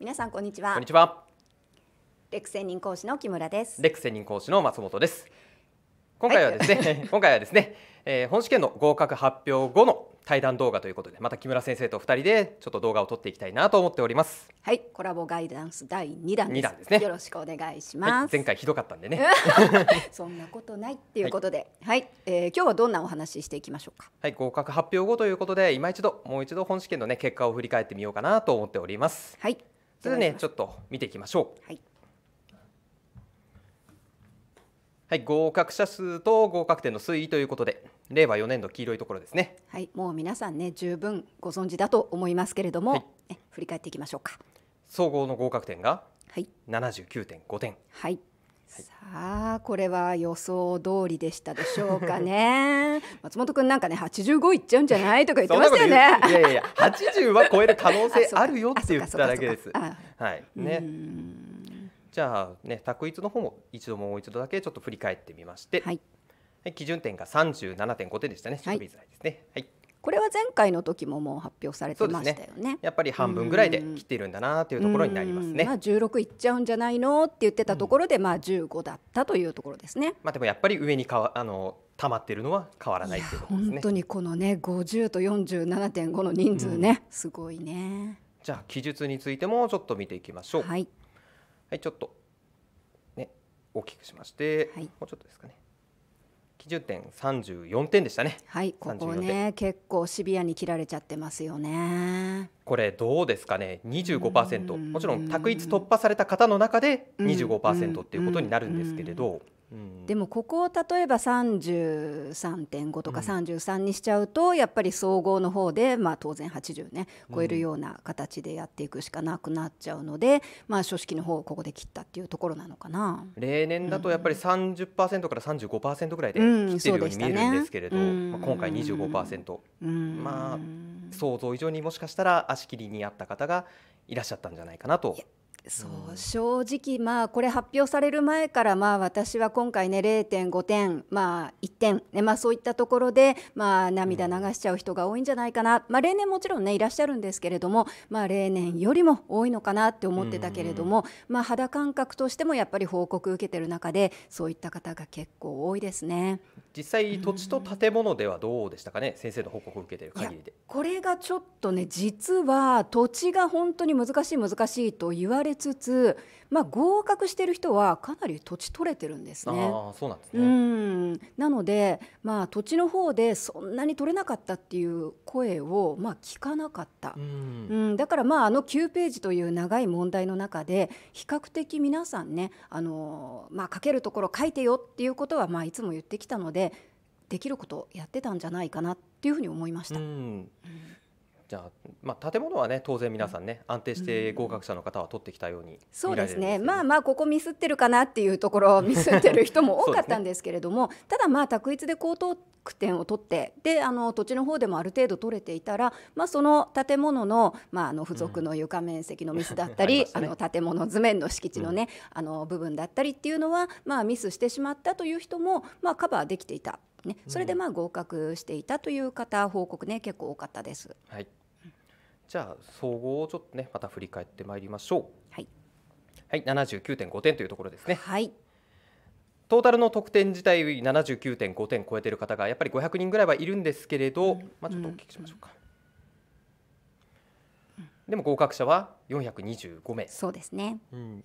皆さんこんにちはこんにちはレク専任講師の木村ですレク専任講師の松本です今回はですね、はい、今回はですね、えー、本試験の合格発表後の対談動画ということでまた木村先生と二人でちょっと動画を撮っていきたいなと思っておりますはいコラボガイダンス第二弾です弾ですねよろしくお願いします、はい、前回ひどかったんでね そんなことないっていうことではい、はい、えー、今日はどんなお話ししていきましょうかはい合格発表後ということで今一度もう一度本試験のね結果を振り返ってみようかなと思っておりますはいそれでねちょっと見ていきましょう。はいはい、合格者数と合格点の推移ということで令和4年度黄色いところですねはいもう皆さんね十分ご存知だと思いますけれども、はい、振り返っていきましょうか総合の合格点が79.5点、はい、さあこれは予想通りでしたでしょうかね 松本君なんかね85いっちゃうんじゃないとか言ってましたよねいやいや80 は超える可能性あるよって言っただけですはいねじゃあね択一の方も一度もう一度だけちょっと振り返ってみまして、はい、基準点が37.5点でしたねいねはいこれは前回の時ももう発表されてましたよね、ね、やっぱり半分ぐらいで切っているんだなというところになりますね、まあ、16いっちゃうんじゃないのって言ってたところで、まあ15だったというところですね、まあ、でもやっぱり上にかわあの溜まっているのは変わらないい、ね、本当にこのね50と47.5の人数ね、うん、すごいねじゃあ記述についてもちょっと見ていきましょうはい、はい、ちょっとね大きくしまして、はい、もうちょっとですかね90点十四点でしたねはいここね結構シビアに切られちゃってますよねこれどうですかね二十五パーセント、もちろん択一突破された方の中で二十五パーセントっていうことになるんですけれどでもここを例えば33.5とか33にしちゃうと、やっぱり総合の方で、まあ、当然80ね超えるような形でやっていくしかなくなっちゃうので、まあ、書式の方をここで切ったっていうところなのかな例年だとやっぱり30%から35%ぐらいで切ってるように見えるんですけれど、まあ、今回25%、うんまあ想像以上にもしかしたら足切りにあった方がいらっしゃったんじゃないかなとそう、うん、正直、まあ、これ発表される前から、まあ、私は今回ね、0.5点、まあ、1点、ねまあ、そういったところで、まあ、涙流しちゃう人が多いんじゃないかな、うん、まあ、例年もちろんね、いらっしゃるんですけれども、まあ、例年よりも多いのかなって思ってたけれども、まあ、肌感覚としてもやっぱり報告受けてる中で、そういった方が結構多いですね。実際土地と建物ではどうでしたかね、うん、先生の報告を受けている限りでこれがちょっとね実は土地が本当に難しい難しいと言われつつ、まあ、合格してる人はかなり土地取れてるんですね。あそうなんですねうんなので、まあ、土地の方でそんなに取れなかったっていう声を、まあ、聞かなかった、うん、うん、だから、まあ、あの9ページという長い問題の中で比較的皆さんねあの、まあ、書けるところ書いてよっていうことは、まあ、いつも言ってきたので。できることやってたんじゃないかなっていうふうに思いました。うんじゃあ、まあ、建物はね当然皆さんね、安定して合格者の方は取ってきたように、ね、そうですねまあまあここミスってるかなっていうところミスってる人も多かったんですけれども、ね、ただまあ択一で高等点を取ってであの土地の方でもある程度取れていたら、まあ、その建物の,、まあ、あの付属の床面積のミスだったり、あの建物図面の敷地のね、うん、あの部分だったりっていうのは、まあ、ミスしてしまったという人も、まあ、カバーできていたね、それでまあ合格していたという方、報告ね結構多かったです。はい。じゃあ総合をちょっとねまた振り返ってまいりましょう。はい。はい、79.5点というところですね。はい。トータルの得点自体79.5点超えている方がやっぱり500人ぐらいはいるんですけれど、うん、まあちょっとお聞きしましょうか。うん、でも合格者は425名。そうですね、うん、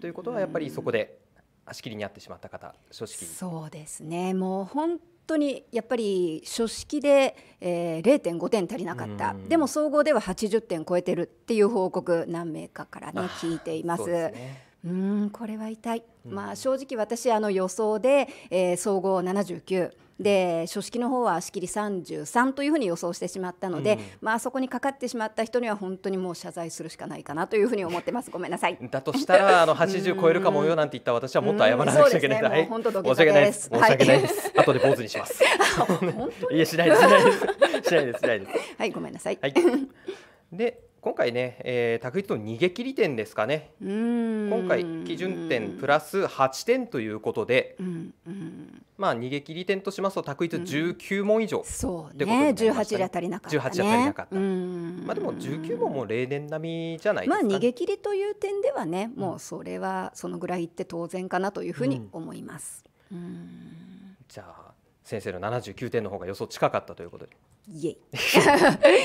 ということはやっぱりそこで足切りにあってしまった方、正直そうですね、もう本当にやっぱり書式で、えー、0.5点足りなかったでも総合では80点超えてるっていう報告何名かからね聞いています。うんこれは痛い、まあ、正直私あの予想で、えー、総合79で書式の方は仕切り33というふうに予想してしまったので、うん、まあそこにかかってしまった人には本当にもう謝罪するしかないかなというふうに思ってますごめんなさいだとしたらあの80超えるかもよなんて言った私はもっと謝らなくちゃいけない、うんね、本当土下座です申し訳ないです、はい、後で坊主にします いやしないですしないですしないですしないですはいごめんなさい、はい、で今回ね、えー、卓一の逃げ切り点ですかね今回基準点プラス8点ということで、うんうん、まあ逃げ切り点としますと卓一19問以上、うん、そうねね18じゃ足りなかった、ね、18足りなかった、まあでも19問も例年並みじゃないですか、ね、まあ逃げ切りという点ではねもうそれはそのぐらいって当然かなというふうに思います、じゃあ先生の79点の方が予想近かったということでイエ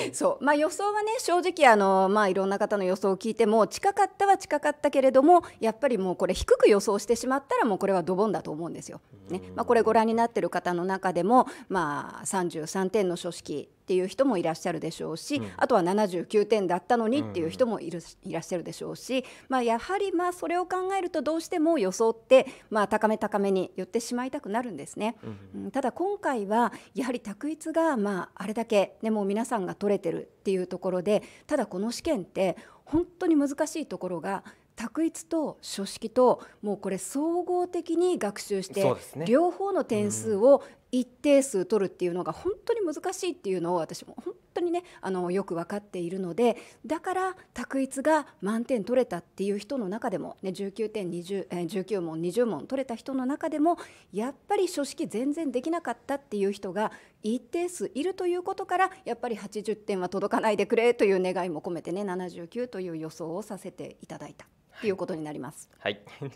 イ そうまあ、予想はね正直あの、まあ、いろんな方の予想を聞いても近かったは近かったけれどもやっぱりもうこれ低く予想してしまったらもうこれはドボンだと思うんですよ。ねまあ、これご覧になってる方の中でも、まあ、33点の書式っていう人もいらっしゃるでしょうし、うん、あとは79点だったのにっていう人もいる、いらっしゃるでしょうし、まあ、やはりまあそれを考えるとどうしても装って、まあ、高め高めに寄ってしまいたくなるんですね。うん、ただ今回はやはり択一がまああれだけ、でも皆さんが取れてるっていうところでただこの試験って本当に難しいところが択一と書式ともうこれ総合的に学習して、ね、両方の点数を一定数取るっていうのが本当に難しいっていうのを私も本当にねあのよく分かっているのでだから択一が満点取れたっていう人の中でも、ね、19点20、え19問20問取れた人の中でもやっぱり書式全然できなかったっていう人が一定数いるということからやっぱり80点は届かないでくれという願いも込めてね79という予想をさせていただいた。っていうことになります。はい、い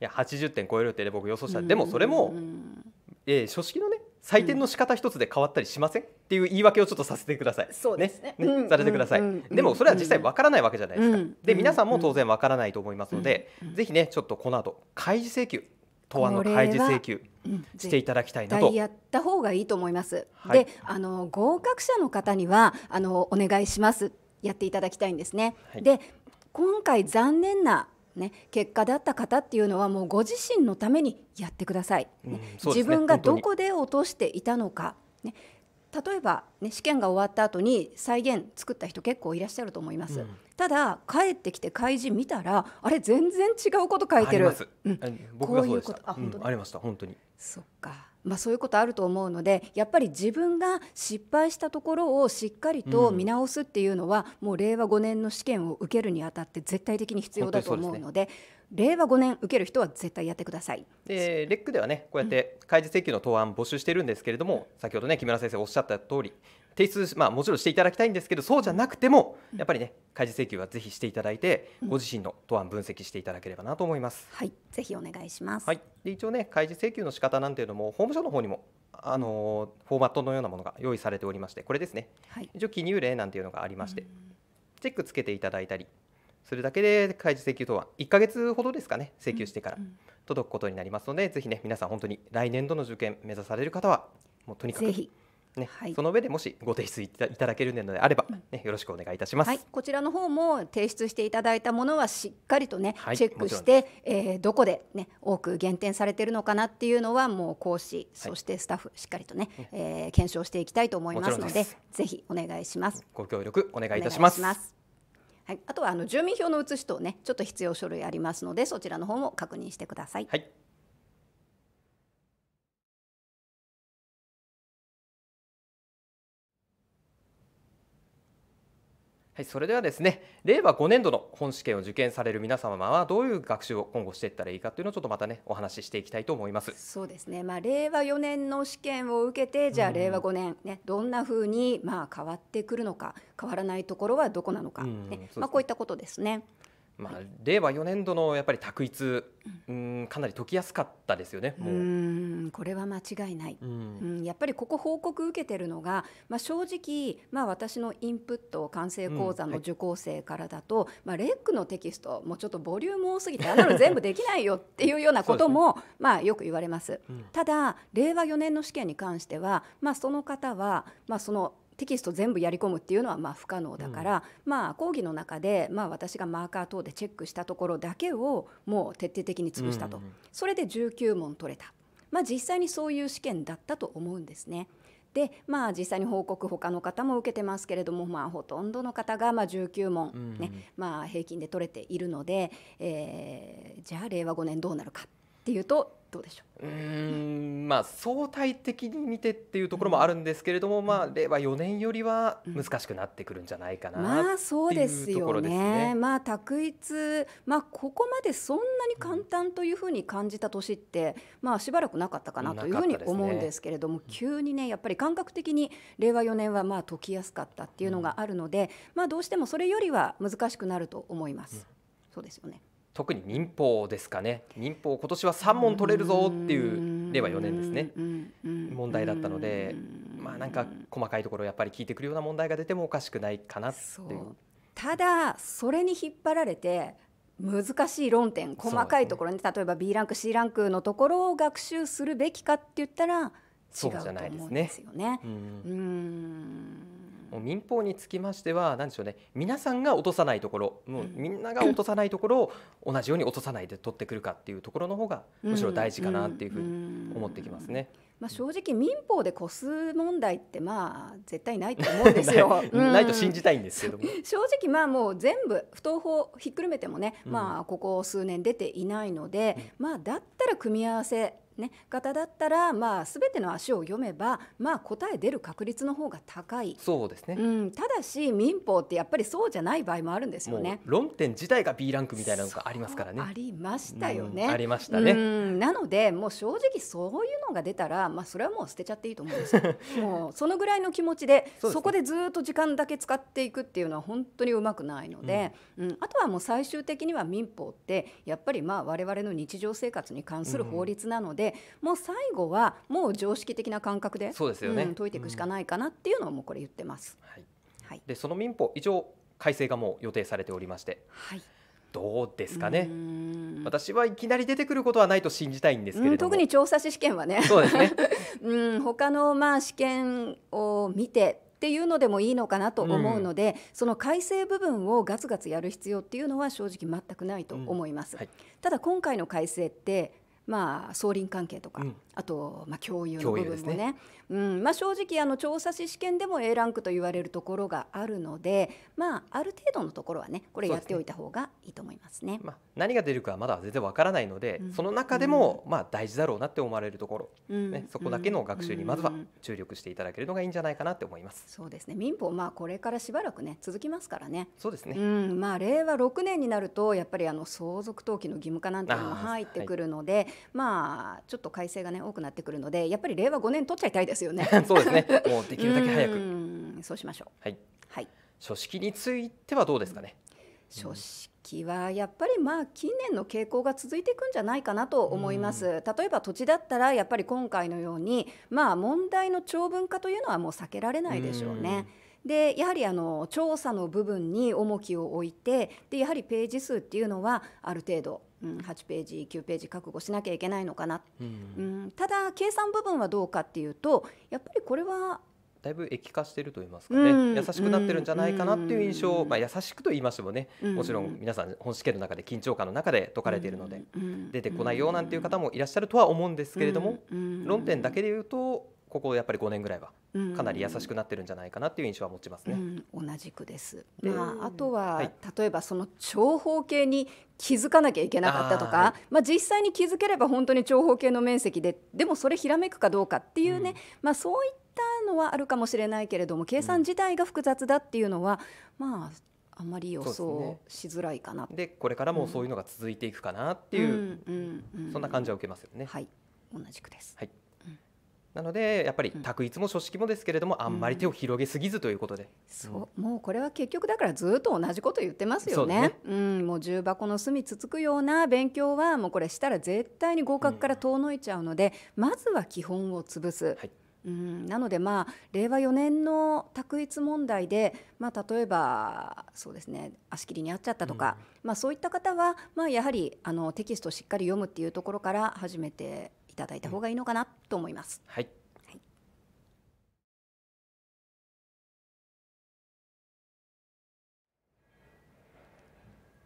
や八十点超えるって僕予想した、でもそれも、えー、書式のね採点の仕方一つで変わったりしません、っていう言い訳をちょっとさせてください。そうですね。ねされてください。でもそれは実際わからないわけじゃないですか。で皆さんも当然わからないと思いますので、ぜひねちょっとこの後開示請求答案の開示請求していただきたいなと。やった方がいいと思います。はい、であの合格者の方にはあのお願いします。やっていただきたいんですね。はい、で今回残念なね、結果だった方っていうのはもうご自身のためにやってください、ねね、自分がどこで落としていたのか、ね、例えば、ね、試験が終わった後に再現作った人結構いらっしゃると思います、うん、ただ帰ってきて開示見たらあれ全然違うこと書いてる、うん、僕がそうでしたあ,、うん、ありました本当にそっかまあ、そういうことあると思うのでやっぱり自分が失敗したところをしっかりと見直すっていうのは、うん、もう令和5年の試験を受けるにあたって絶対的に必要だと思うので。令和5年受ける人は絶対やってくださいでレックではねこうやって開示請求の答案募集してるんですけれども、うん、先ほどね木村先生おっしゃった通り提出、まあ、もちろんしていただきたいんですけどそうじゃなくてもやっぱりね開示請求はぜひしていただいて、ご自身の答案分析していただければなと思います。はい、ぜひお願いします。はい、で一応ね開示請求の仕方なんていうのも法務省の方にもあのフォーマットのようなものが用意されておりましてこれですね、はい、一応記入例なんていうのがありまして、うん、チェックつけていただいたりするだけで開示請求等は1か月ほどですかね請求してから届くことになりますので、うん、ぜひね皆さん本当に来年度の受験目指される方はもうとにかく。ぜひね、はい、その上でもしご提出いただけるのであれば、ね、よろしくお願いいたします、はい、こちらの方も提出していただいたものはしっかりとね、はい、チェックして、えー、どこで、ね、多く減点されてるのかなっていうのはもう講師そしてスタッフしっかりとね、えー、検証していきたいと思いますのでぜひお願いしますご協力お願いいたしますはい、あとはあの住民票の写しとねちょっと必要書類ありますのでそちらの方も確認してください。はいはい、それではですね令和5年度の本試験を受験される皆様はどういう学習を今後していったらいいかというのをちょっとまたねお話ししていきたいと思いますそうですね、まあ、令和4年の試験を受けてじゃあ令和5年ね、うん、どんなふうにまあ変わってくるのか変わらないところはどこなのかね、うん、まあ、こういったことですね。まあ、令和4年度のやっぱり択一、うん、かなり解きやすかったですよねうんこれは間違いない、うん、うん、やっぱりここ報告受けてるのが、まあ、正直、まあ、私のインプット完成講座の受講生からだと、うんはい、まあ、レックのテキストもうちょっとボリューム多すぎてあんなの全部できないよっていうようなことも、ね、まあ、よく言われます、うん、ただ令和4年の試験に関しては、まあ、その方は、まあ、そのテキスト全部やり込むっていうのはまあ不可能だから、うん、まあ講義の中で、まあ、私がマーカー等でチェックしたところだけをもう徹底的に潰したと、うんそれで19問取れた、まあ、実際にそういう試験だったと思うんですね。でまあ、実際に報告他の方も受けてますけれども、まあ、ほとんどの方がまあ19問ね、ね、うんうん、まあ、平均で取れているので、えー、じゃあ令和5年どうなるかっていうとどうでしょううんまあ相対的に見てっていうところもあるんですけれども、うん、まあ令和4年よりは難しくなってくるんじゃないかな、まあそうですよね、まあ択一まあここまでそんなに簡単というふうに感じた年って、まあしばらくなかったかなというふうに思うんですけれども、ね、急にねやっぱり感覚的に令和4年はまあ解きやすかったっていうのがあるので、まあどうしてもそれよりは難しくなると思います。そうですよね特に民法ですかね民法今年は3問取れるぞっていう令和4年ですね問題だったのでまあなんか細かいところやっぱり聞いてくるような問題が出てもおかしくないかなっていうただそれに引っ張られて難しい論点細かいところに、ね、例えば B ランク C ランクのところを学習するべきかって言ったら違うと思うんですよね。うねうねうんもう民法につきましては何でしょうね皆さんが落とさないところもうみんなが落とさないところを同じように落とさないで取ってくるかっていうところの方がむしろ大事かなっていうふうに思ってきますね。まあ、正直民法で個数問題ってまあ絶対ないと思うんですよ。ないないと信じたいんですけども、正直まあもう全部不登法ひっくるめてもね、まあここ数年出ていないので、まあだったら組み合わせね、方だったら、まあ、全ての足を読めば、まあ、答え出る確率の方が高いそうですね、うん、ただし民法ってやっぱりそうじゃない場合もあるんですよね論点自体が B ランクみたいなのがありますからねありましたよね、うん、ありましたね、うん、なのでもう正直そういうのが出たら、まあ、それはもう捨てちゃっていいと思うんですよ もうそのぐらいの気持ちでそこでずっと時間だけ使っていくっていうのは本当にうまくないので、うん、あとはもう最終的には民法ってやっぱりまあ我々の日常生活に関する法律なので、でもう最後はもう常識的な感覚でそうですよね、うん、解いていくしかないかなっていうのをもうこれ言ってます。はいはい、でその民法以上改正がもう予定されておりまして、はい、どうですかね私はいきなり出てくることはないと信じたいんですけれども特に調査士試験はねそうですね うん他のま試験を見てっていうのでもいいのかなと思うので、うん、その改正部分をガツガツやる必要っていうのは正直全くないと思います、うんはい、ただ今回の改正ってまあ、総輪関係とか、うん、あと、まあ、教諭の部分もね、ね、うんまあ、正直あの調査士試験でも A ランクと言われるところがあるので、まあ、ある程度のところはねこれやっておいた方がいいと思いますね、ね、まあ、何が出るかはまだ全然わからないので、うん、その中でも、まあ、大事だろうなって思われるところ、うん、ね、そこだけの学習にまずは注力していただけるのがいいんじゃないかなって思います、そうですね民法、まあ、これからしばらく、ね、続きますからねそうですね、うんまあ、令和6年になるとやっぱりあの相続登記の義務化なんていうのも入ってくるので。まあちょっと改正がね多くなってくるのでやっぱり令和5年取っちゃいたいですよね そうですね もうできるだけ早くうそうしましょうはい、はい、書式についてはどうですかね書式はやっぱりまあ近年の傾向が続いていくんじゃないかなと思います、例えば土地だったらやっぱり今回のようにまあ問題の長文化というのはもう避けられないでしょうね、うでやはりあの調査の部分に重きを置いてでやはりページ数っていうのはある程度うん、8ページ9ページ覚悟しなきゃいけないのかな、うん、うん、ただ計算部分はどうかっていうとやっぱりこれはだいぶ液化してると言いますかね、うん、優しくなってるんじゃないかなっていう印象、うん、まあ、優しくと言いましてもね、うん、もちろん皆さん本試験の中で緊張感の中で解かれているので、出てこないよなんていう方もいらっしゃるとは思うんですけれども、論点だけで言うとここやっぱり5年ぐらいはかなり優しくなってるんじゃないかなっていう印象は持ちますね。うん、同じくです。まああとは、はい、例えばその長方形に気づかなきゃいけなかったとか、あはい、まあ実際に気づければ本当に長方形の面積で、でもそれひらめくかどうかっていうね、うん、まあそういったのはあるかもしれないけれども、計算自体が複雑だっていうのは、うん、まあ。あまり予想しづらいかなで、ねで、これからもそういうのが続いていくかなっていう、そんな感じは受けますよね。はい、同じくです。はい。なのでやっぱり択一も書式もですけれども、あんまり手を広げすぎずということで、うん、そうもうこれは結局だからずっと同じこと言ってますよね、ね、うん、もう重箱の隅つつくような勉強はもうこれしたら絶対に合格から遠のいちゃうので、うん、まずは基本を潰す。はいうん、なので、まあ、令和4年の択一問題で、まあ、例えばそうです、ね、足切りに合っちゃったとか、うん、まあ、そういった方は、まあ、やはりあのテキストをしっかり読むっていうところから始めてただいた方がいいのかなと思います。はい、はい、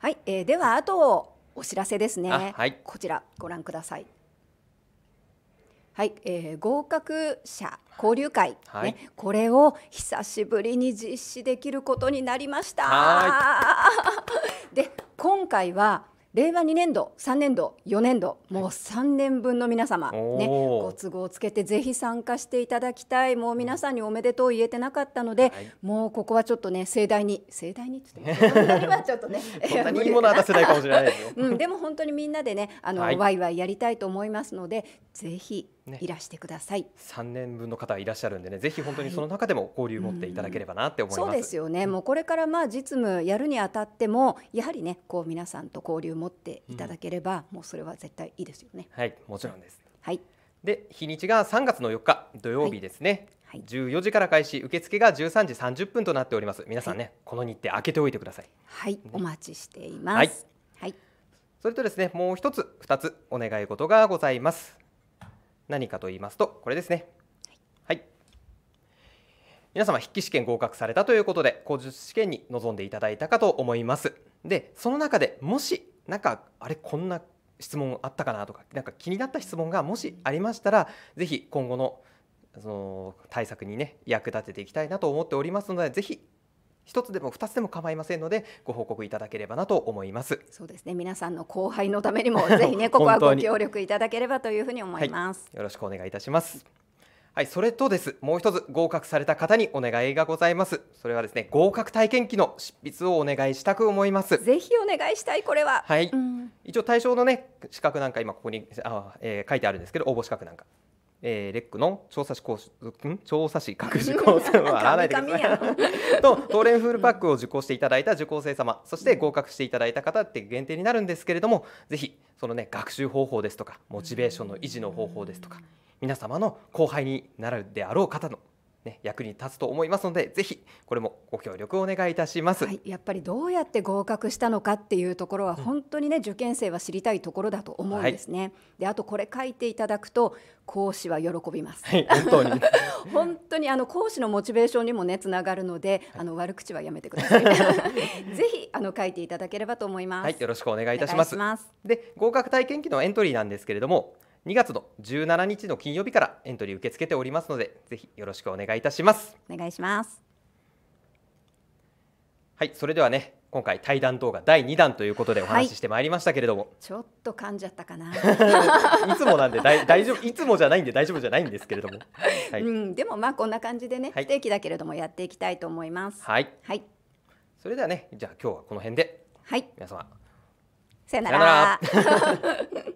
はい、えー、ではあとお知らせですね、はい、こちらご覧ください。はい、えー、合格者交流会、ね、はい、これを久しぶりに実施できることになりました。はい、で今回は令和2年度、3年度、4年度、もう3年分の皆様、ね、ご都合をつけてぜひ参加していただきたい、もう皆さんにおめでとう言えてなかったので、はい、もうここはちょっとね、盛大に、盛大にって言って、はちょっとね、何 もな出せないかもしれない うん、でも本当にみんなでね、あの、はい、ワイワイやりたいと思いますので、ぜひいらしてください、ね、3年分の方いらっしゃるんでねぜひ本当にその中でも交流を持っていただければなって思います、はいうん、そうですよね、うん、もうこれからまあ実務やるにあたってもやはりねこう皆さんと交流を持っていただければ、もうそれは絶対いいですよねはいもちろんですはいで日にちが3月の4日土曜日ですね、はい、14時から開始受付が13時30分となっております皆さんね、はい、この日程開けておいてくださいはい、ね、お待ちしています、はい、はい、それとですねもう一つ二つお願い事がございます何かと言いますとこれですねはい皆様筆記試験合格されたということで口述試験に臨んでいただいたかと思いますでその中でもしなんかあれこんな質問あったかなとかなんか気になった質問がもしありましたら是非今後のその対策にね役立てていきたいなと思っておりますので是非1つでも2つでも構いませんのでご報告いただければなと思いますそうですね皆さんの後輩のためにもぜひね ここはご協力いただければというふうに思います、はい、よろしくお願いいたしますはい、それとです。もう一つ合格された方にお願いがございます。それはですね、合格体験記の執筆をお願いしたく思います。ぜひお願いしたい。これは。はい。うん、一応対象のね、資格なんか今ここにあ、えー、書いてあるんですけど、応募資格なんかえー、レックの調査士講師調査士各受講座は洗わないでください と東連フールパックを受講していただいた受講生様そして合格していただいた方って限定になるんですけれどもぜひそのね学習方法ですとかモチベーションの維持の方法ですとか皆様の後輩になるであろう方のね、役に立つと思いますのでぜひこれもご協力お願いいたします、はい、やっぱりどうやって合格したのかっていうところは本当にね、うん、受験生は知りたいところだと思うんですね、はい、であとこれ書いていただくと講師は喜びます、はい、本当に 本当にあの講師のモチベーションにもねつながるので、あの悪口はやめてください ぜひあの書いていただければと思います、はい、よろしくお願いいたしますで合格体験記のエントリーなんですけれども2月の17日の金曜日からエントリー受け付けておりますのでぜひよろしくお願いいたしますお願いしますはいそれではね今回対談動画第2弾ということでお話ししてまいりましたけれども、はい、ちょっと噛んじゃったかな いつもなんで大丈夫いつもじゃないんで大丈夫じゃないんですけれども、はい、うん、でもまあこんな感じでね、不定期だけれどもやっていきたいと思いますはい、はい、それではねじゃあ今日はこの辺ではい皆様さよならさよなら